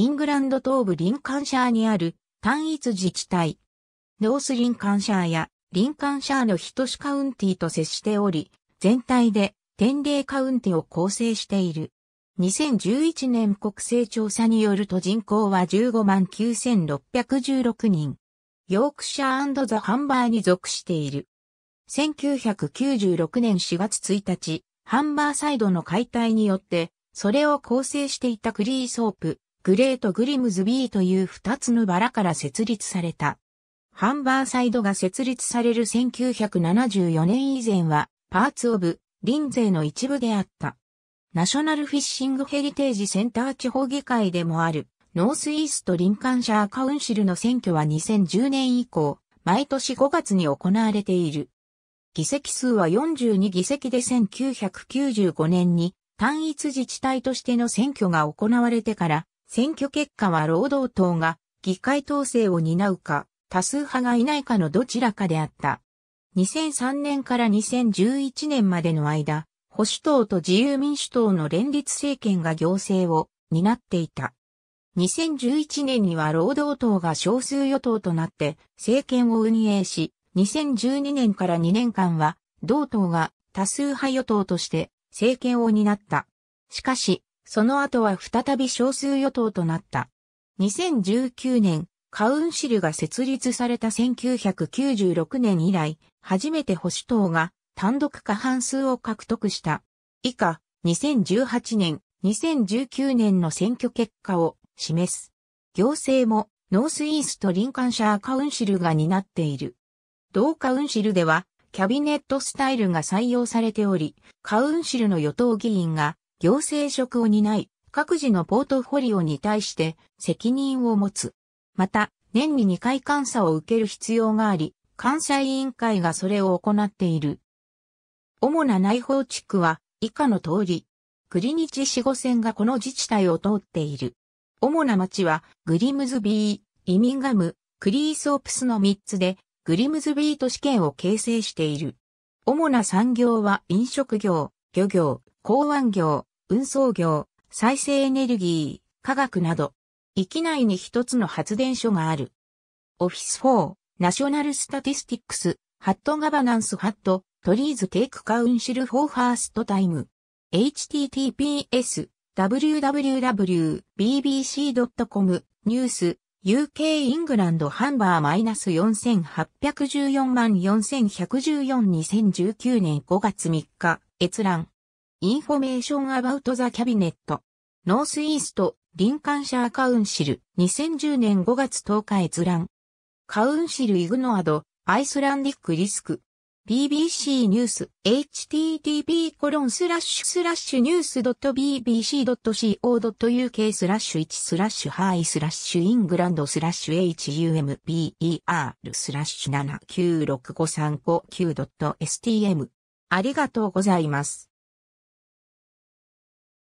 イングランド東部リンカンシャーにある単一自治体。ノースリンカンシャーやリンカンシャーのヒトシカウンティと接しており、全体で天霊カウンティを構成している。2011年国勢調査によると人口は15万9616人。ヨークシャーザ・ハンバーに属している。1996年4月1日、ハンバーサイドの解体によって、それを構成していたクリーソープ、グレート・グリムズビーという二つのバラから設立された。ハンバーサイドが設立される1974年以前は、パーツ・オブ・リンゼーの一部であった。ナショナルフィッシングヘリテージセンター地方議会でもある、ノースイーストカンシャーカウンシルの選挙は2010年以降、毎年5月に行われている。議席数は42議席で1995年に単一自治体としての選挙が行われてから選挙結果は労働党が議会統制を担うか、多数派がいないかのどちらかであった。2003年から2011年までの間、保守党と自由民主党の連立政権が行政を担っていた。2011年には労働党が少数与党となって政権を運営し、2012年から2年間は同党が多数派与党として政権を担った。しかし、その後は再び少数与党となった。2019年、カウンシルが設立された1996年以来、初めて保守党が単独過半数を獲得した。以下、2018年、2019年の選挙結果を示す。行政もノースイーストリンカンシャーカウンシルが担っている。同カウンシルではキャビネットスタイルが採用されており、カウンシルの与党議員が行政職を担い、各自のポートフォリオに対して責任を持つ。また、年に2回監査を受ける必要があり、監査委員会がそれを行っている。主な内包地区は以下の通り、グリニチ四五線がこの自治体を通っている。主な町はグリムズビー、イミンガム、クリーソープスの3つで、グリムズビー都市圏を形成している。主な産業は飲食業、漁業、港湾業、運送業、再生エネルギー、化学など、域内に一つの発電所がある。オフィス4、ナショナルスタティスティックス、ハットガバナンスハット、トリーズテイクカウンシルフォーファーストタイム。https, www.bbc.com ニュース UK イングランドハンバー -4814 万4114 2019年5月3日閲覧インフォメーションアバウトザキャビネット。ノースイースト、リンカンシャーカウンシル、2010年5月10日閲覧。カウンシルイグノアド、アイスランディックリスク。BBC ニュース、http コロンスラッシュスラッシュニュース .bbc.co.uk スラッシュ1スラッシュハイスラッシュイングランドスラッシュ humber スラッシュ 7965359.stm ありがとうございます。